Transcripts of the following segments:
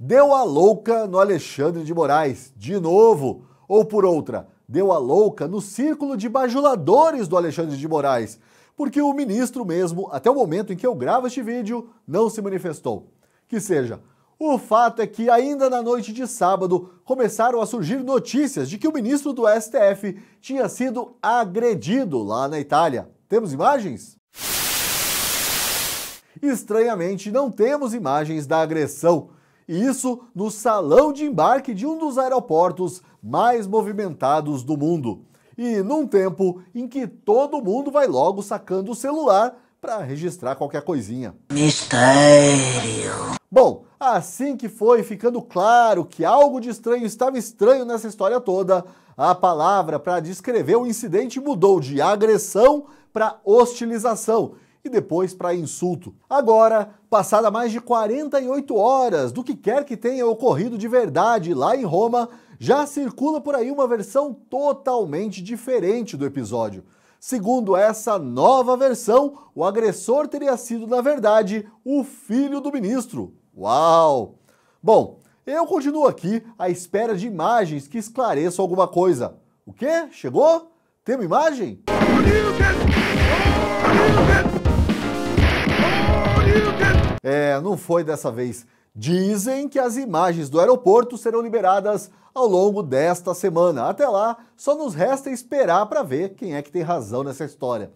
Deu a louca no Alexandre de Moraes, de novo. Ou por outra, deu a louca no círculo de bajuladores do Alexandre de Moraes, porque o ministro mesmo, até o momento em que eu gravo este vídeo, não se manifestou. Que seja, o fato é que ainda na noite de sábado começaram a surgir notícias de que o ministro do STF tinha sido agredido lá na Itália. Temos imagens? Estranhamente, não temos imagens da agressão, e isso no salão de embarque de um dos aeroportos mais movimentados do mundo. E num tempo em que todo mundo vai logo sacando o celular para registrar qualquer coisinha. Mistério. Bom, assim que foi ficando claro que algo de estranho estava estranho nessa história toda, a palavra para descrever o incidente mudou de agressão para hostilização e depois para insulto. Agora, passada mais de 48 horas do que quer que tenha ocorrido de verdade lá em Roma, já circula por aí uma versão totalmente diferente do episódio. Segundo essa nova versão, o agressor teria sido, na verdade, o filho do ministro. Uau! Bom, eu continuo aqui à espera de imagens que esclareçam alguma coisa. O quê? Chegou? Tem uma imagem? É, não foi dessa vez. Dizem que as imagens do aeroporto serão liberadas ao longo desta semana. Até lá, só nos resta esperar para ver quem é que tem razão nessa história.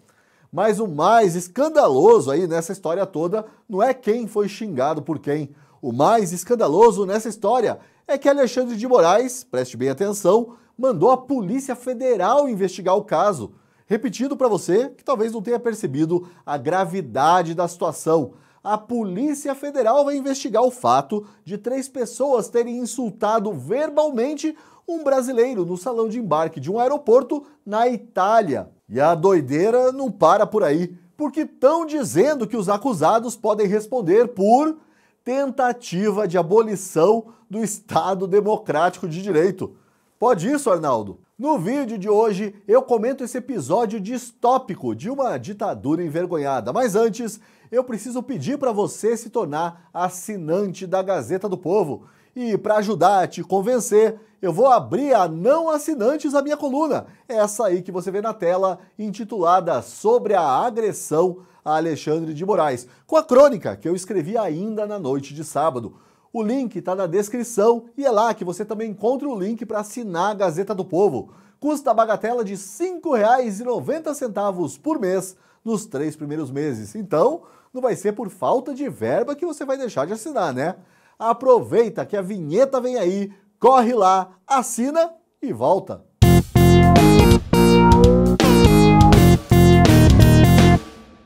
Mas o mais escandaloso aí nessa história toda não é quem foi xingado por quem. O mais escandaloso nessa história é que Alexandre de Moraes, preste bem atenção, mandou a Polícia Federal investigar o caso. Repetindo para você que talvez não tenha percebido a gravidade da situação a Polícia Federal vai investigar o fato de três pessoas terem insultado verbalmente um brasileiro no salão de embarque de um aeroporto na Itália. E a doideira não para por aí, porque estão dizendo que os acusados podem responder por tentativa de abolição do Estado Democrático de Direito. Pode isso, Arnaldo? No vídeo de hoje eu comento esse episódio distópico de uma ditadura envergonhada, mas antes eu preciso pedir para você se tornar assinante da Gazeta do Povo. E para ajudar a te convencer, eu vou abrir a não assinantes a minha coluna. Essa aí que você vê na tela, intitulada Sobre a agressão a Alexandre de Moraes, com a crônica que eu escrevi ainda na noite de sábado. O link está na descrição e é lá que você também encontra o link para assinar a Gazeta do Povo. Custa a bagatela de R$ 5,90 por mês nos três primeiros meses. Então, não vai ser por falta de verba que você vai deixar de assinar, né? Aproveita que a vinheta vem aí, corre lá, assina e volta.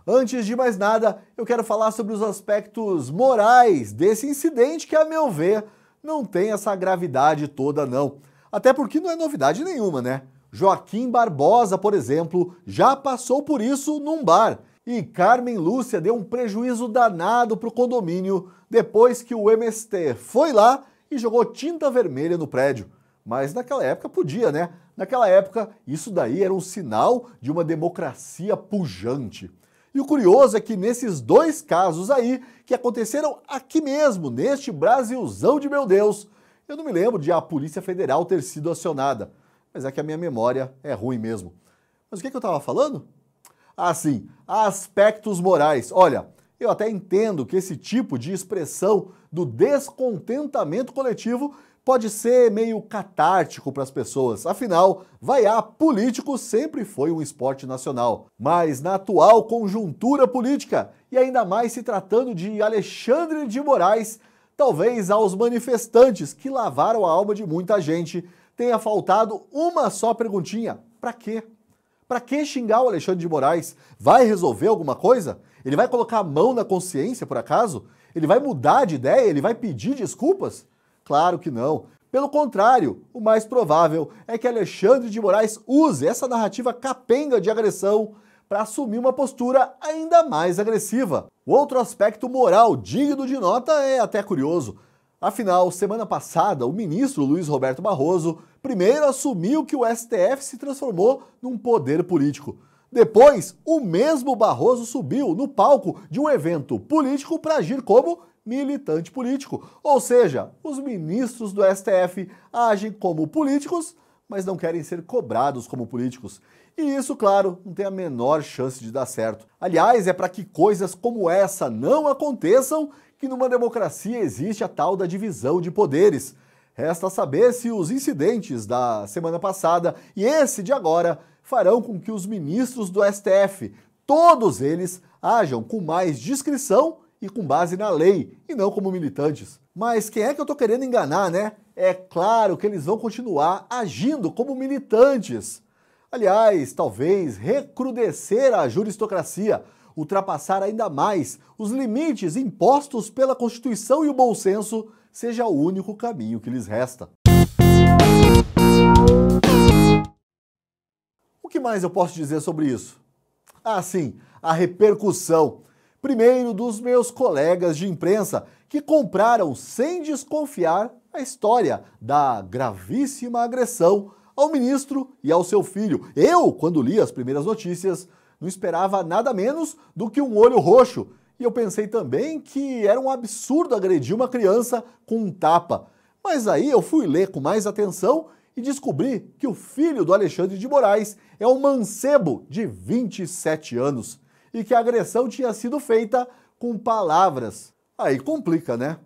Antes de mais nada, eu quero falar sobre os aspectos morais desse incidente que, a meu ver, não tem essa gravidade toda não. Até porque não é novidade nenhuma, né? Joaquim Barbosa, por exemplo, já passou por isso num bar e Carmen Lúcia deu um prejuízo danado para o condomínio depois que o MST foi lá e jogou tinta vermelha no prédio. Mas naquela época podia, né? Naquela época, isso daí era um sinal de uma democracia pujante. E o curioso é que nesses dois casos aí, que aconteceram aqui mesmo, neste Brasilzão de meu Deus, eu não me lembro de a Polícia Federal ter sido acionada. Mas é que a minha memória é ruim mesmo. Mas o que, é que eu estava falando? assim, aspectos morais. Olha, eu até entendo que esse tipo de expressão do descontentamento coletivo pode ser meio catártico para as pessoas. Afinal, vaiar político sempre foi um esporte nacional. Mas na atual conjuntura política, e ainda mais se tratando de Alexandre de Moraes, talvez aos manifestantes que lavaram a alma de muita gente tenha faltado uma só perguntinha: para quê? Para que xingar o Alexandre de Moraes? Vai resolver alguma coisa? Ele vai colocar a mão na consciência, por acaso? Ele vai mudar de ideia? Ele vai pedir desculpas? Claro que não. Pelo contrário, o mais provável é que Alexandre de Moraes use essa narrativa capenga de agressão para assumir uma postura ainda mais agressiva. Outro aspecto moral digno de nota é até curioso. Afinal, semana passada, o ministro Luiz Roberto Barroso primeiro assumiu que o STF se transformou num poder político. Depois, o mesmo Barroso subiu no palco de um evento político para agir como militante político. Ou seja, os ministros do STF agem como políticos, mas não querem ser cobrados como políticos. E isso, claro, não tem a menor chance de dar certo. Aliás, é para que coisas como essa não aconteçam que numa democracia existe a tal da divisão de poderes. Resta saber se os incidentes da semana passada e esse de agora farão com que os ministros do STF, todos eles, hajam com mais discrição e com base na lei, e não como militantes. Mas quem é que eu tô querendo enganar, né? É claro que eles vão continuar agindo como militantes. Aliás, talvez recrudecer a juristocracia, ultrapassar ainda mais os limites impostos pela Constituição e o bom senso seja o único caminho que lhes resta. O que mais eu posso dizer sobre isso? Ah, sim, a repercussão. Primeiro, dos meus colegas de imprensa que compraram sem desconfiar a história da gravíssima agressão ao ministro e ao seu filho. Eu, quando li as primeiras notícias, não esperava nada menos do que um olho roxo. E eu pensei também que era um absurdo agredir uma criança com um tapa. Mas aí eu fui ler com mais atenção e descobri que o filho do Alexandre de Moraes é um mancebo de 27 anos e que a agressão tinha sido feita com palavras. Aí complica, né?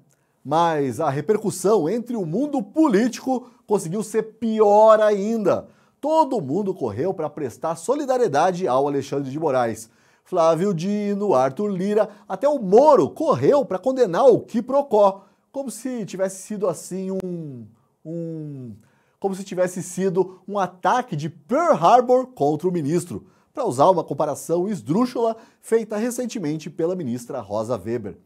Mas a repercussão entre o mundo político conseguiu ser pior ainda todo mundo correu para prestar solidariedade ao Alexandre de Moraes. Flávio Dino, Arthur Lira, até o Moro correu para condenar o Quiprocó, como se tivesse sido assim um um como se tivesse sido um ataque de Pearl Harbor contra o ministro, para usar uma comparação esdrúxula feita recentemente pela ministra Rosa Weber.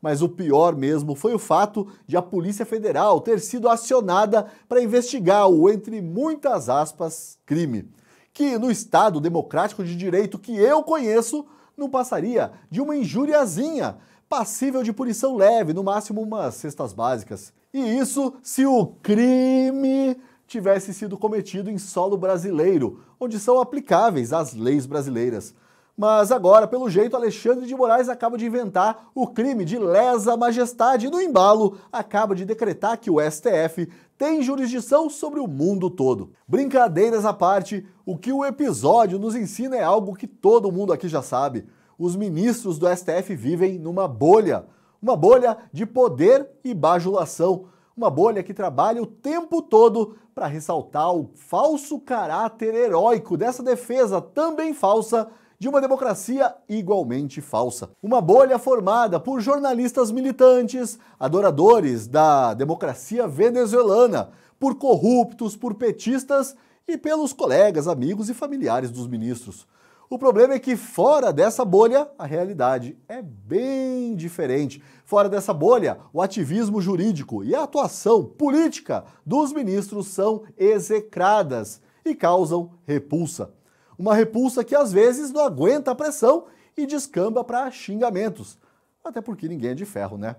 Mas o pior mesmo foi o fato de a Polícia Federal ter sido acionada para investigar o, entre muitas aspas, crime. Que no Estado Democrático de Direito que eu conheço, não passaria de uma injuriazinha, passível de punição leve, no máximo umas cestas básicas. E isso se o crime tivesse sido cometido em solo brasileiro, onde são aplicáveis as leis brasileiras. Mas agora, pelo jeito, Alexandre de Moraes acaba de inventar o crime de lesa majestade e, no embalo, acaba de decretar que o STF tem jurisdição sobre o mundo todo. Brincadeiras à parte, o que o episódio nos ensina é algo que todo mundo aqui já sabe. Os ministros do STF vivem numa bolha. Uma bolha de poder e bajulação uma bolha que trabalha o tempo todo para ressaltar o falso caráter heróico dessa defesa também falsa de uma democracia igualmente falsa. Uma bolha formada por jornalistas militantes, adoradores da democracia venezuelana, por corruptos, por petistas e pelos colegas, amigos e familiares dos ministros. O problema é que fora dessa bolha, a realidade é bem diferente. Fora dessa bolha, o ativismo jurídico e a atuação política dos ministros são execradas e causam repulsa. Uma repulsa que às vezes não aguenta a pressão e descamba para xingamentos. Até porque ninguém é de ferro, né?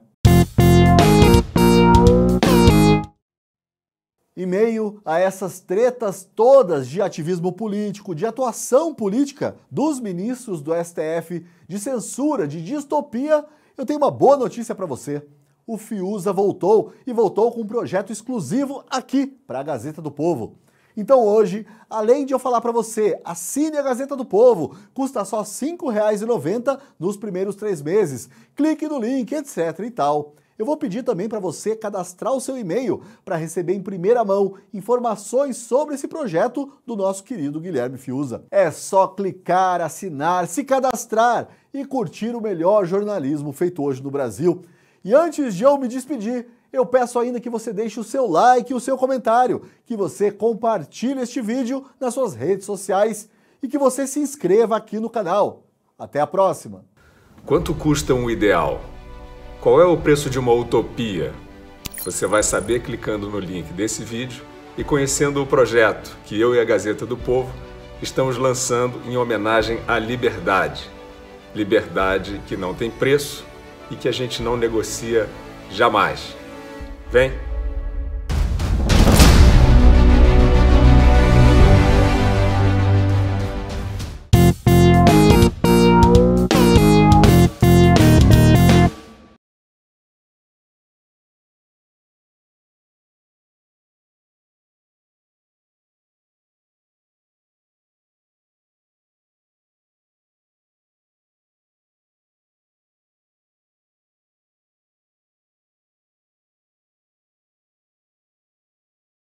Em meio a essas tretas todas de ativismo político, de atuação política dos ministros do STF, de censura, de distopia, eu tenho uma boa notícia para você. O Fiuza voltou e voltou com um projeto exclusivo aqui para a Gazeta do Povo. Então hoje, além de eu falar para você, assine a Gazeta do Povo, custa só R$ 5,90 nos primeiros três meses. Clique no link, etc e tal. Eu vou pedir também para você cadastrar o seu e-mail para receber em primeira mão informações sobre esse projeto do nosso querido Guilherme Fiuza. É só clicar, assinar, se cadastrar e curtir o melhor jornalismo feito hoje no Brasil. E antes de eu me despedir, eu peço ainda que você deixe o seu like, o seu comentário, que você compartilhe este vídeo nas suas redes sociais e que você se inscreva aqui no canal. Até a próxima! Quanto custa um ideal? Qual é o preço de uma utopia? Você vai saber clicando no link desse vídeo e conhecendo o projeto que eu e a Gazeta do Povo estamos lançando em homenagem à liberdade. Liberdade que não tem preço e que a gente não negocia jamais. Vem.